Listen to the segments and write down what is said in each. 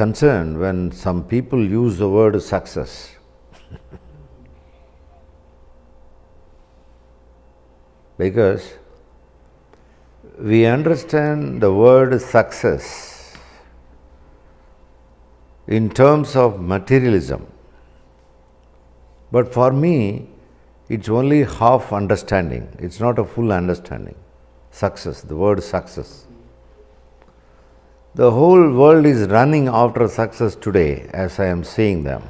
concerned when some people use the word success. because we understand the word success in terms of materialism. But for me, it's only half understanding, it's not a full understanding. Success, the word success. The whole world is running after success today as I am seeing them.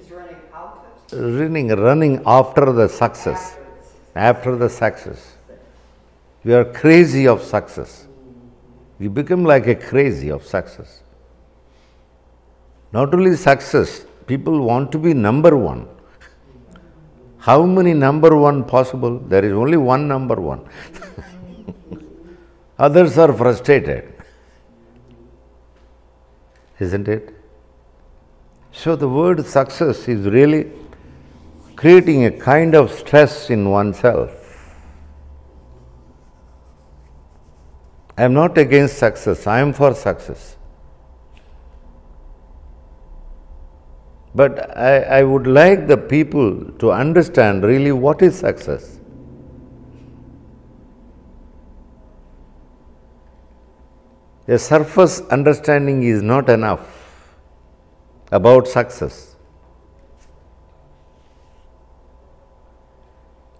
Is running after? Running, running after the success. After the success. We are crazy of success. We become like a crazy of success. Not only success, people want to be number one. How many number one possible? There is only one number one. Others are frustrated. Isn't it? So the word success is really creating a kind of stress in oneself. I am not against success, I am for success. But I, I would like the people to understand really what is success. A surface understanding is not enough about success.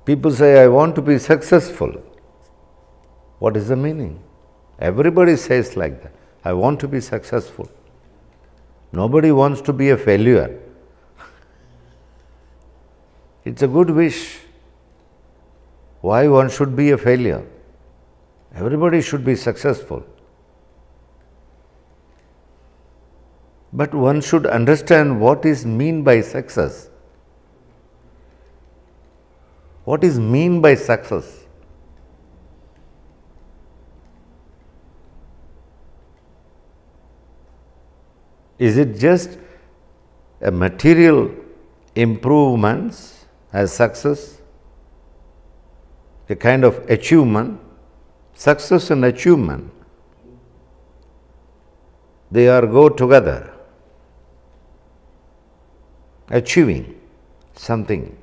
People say, I want to be successful. What is the meaning? Everybody says like that. I want to be successful. Nobody wants to be a failure. it's a good wish. Why one should be a failure? Everybody should be successful. But one should understand what is mean by success. What is mean by success? Is it just a material improvements as success, a kind of achievement, success and achievement, they are go together achieving something.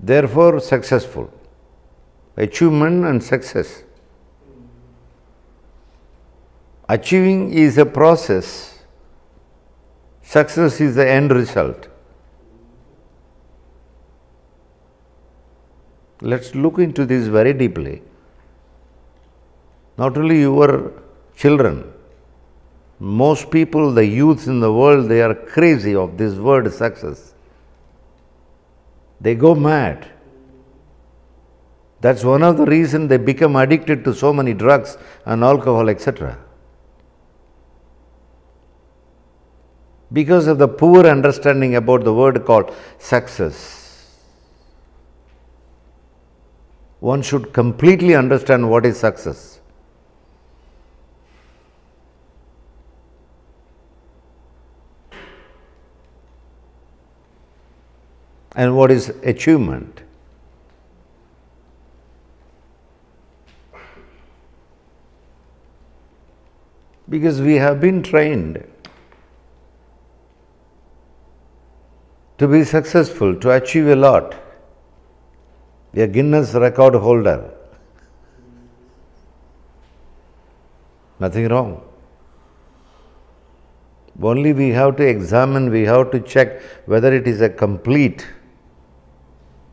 Therefore, successful. Achievement and success. Achieving is a process, success is the end result. Let's look into this very deeply. Not only your children, most people, the youths in the world, they are crazy of this word success. They go mad. That's one of the reasons they become addicted to so many drugs and alcohol, etc. Because of the poor understanding about the word called success. One should completely understand what is success. and what is achievement. Because we have been trained to be successful, to achieve a lot. We are Guinness record holder. Nothing wrong. Only we have to examine, we have to check whether it is a complete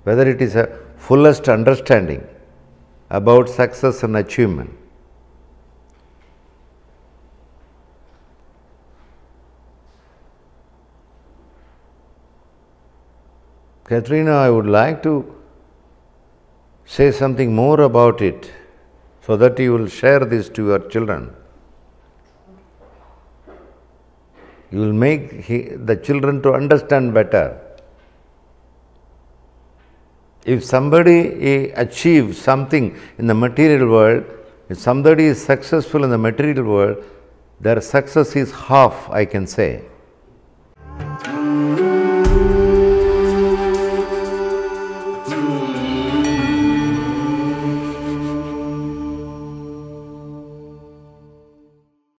whether it is a fullest understanding about success and achievement. Katrina, I would like to say something more about it so that you will share this to your children. You will make the children to understand better if somebody eh, achieves something in the material world, if somebody is successful in the material world, their success is half, I can say.